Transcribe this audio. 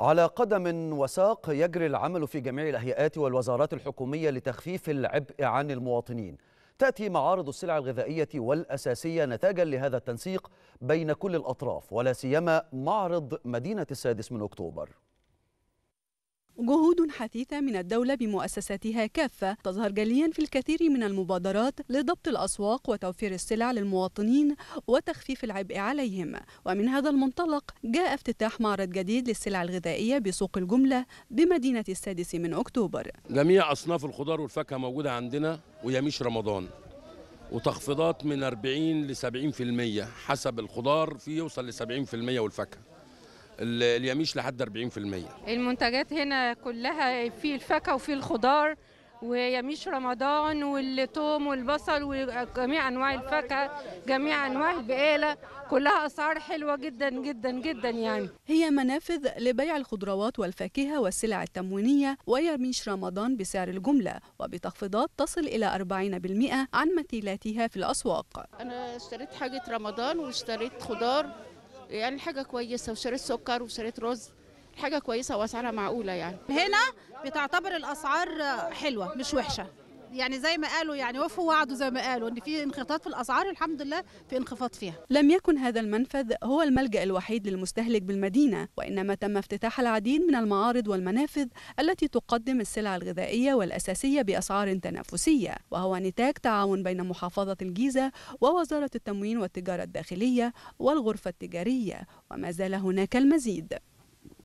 على قدم وساق يجري العمل في جميع الهيئات والوزارات الحكومية لتخفيف العبء عن المواطنين تأتي معارض السلع الغذائية والأساسية نتاجا لهذا التنسيق بين كل الأطراف ولا سيما معرض مدينة السادس من أكتوبر جهود حثيثة من الدولة بمؤسساتها كافة تظهر جليا في الكثير من المبادرات لضبط الأسواق وتوفير السلع للمواطنين وتخفيف العبء عليهم ومن هذا المنطلق جاء افتتاح معرض جديد للسلع الغذائية بسوق الجملة بمدينة السادس من أكتوبر جميع أصناف الخضار والفاكهة موجودة عندنا ويميش رمضان وتخفيضات من 40 ل 70% حسب الخضار فيه يوصل ل 70% والفاكهه اليميش لحد 40% المنتجات هنا كلها في الفاكهه وفي الخضار ويميش رمضان والثوم والبصل وجميع انواع الفاكهه جميع انواع البقاله كلها اسعار حلوه جدا جدا جدا يعني هي منافذ لبيع الخضروات والفاكهه والسلع التموينيه ويميش رمضان بسعر الجمله وبتخفيضات تصل الى 40% عن مثيلاتها في الاسواق انا اشتريت حاجه رمضان واشتريت خضار يعني حاجه كويسه وشريت سكر وشريت رز حاجه كويسه واسعارها معقوله يعني هنا بتعتبر الاسعار حلوه مش وحشه يعني زي ما قالوا يعني وفوا وعده زي ما قالوا ان في انخفاض في الاسعار الحمد لله في انخفاض فيها. لم يكن هذا المنفذ هو الملجا الوحيد للمستهلك بالمدينه وانما تم افتتاح العديد من المعارض والمنافذ التي تقدم السلع الغذائيه والاساسيه باسعار تنافسيه وهو نتاج تعاون بين محافظه الجيزه ووزاره التموين والتجاره الداخليه والغرفه التجاريه وما زال هناك المزيد.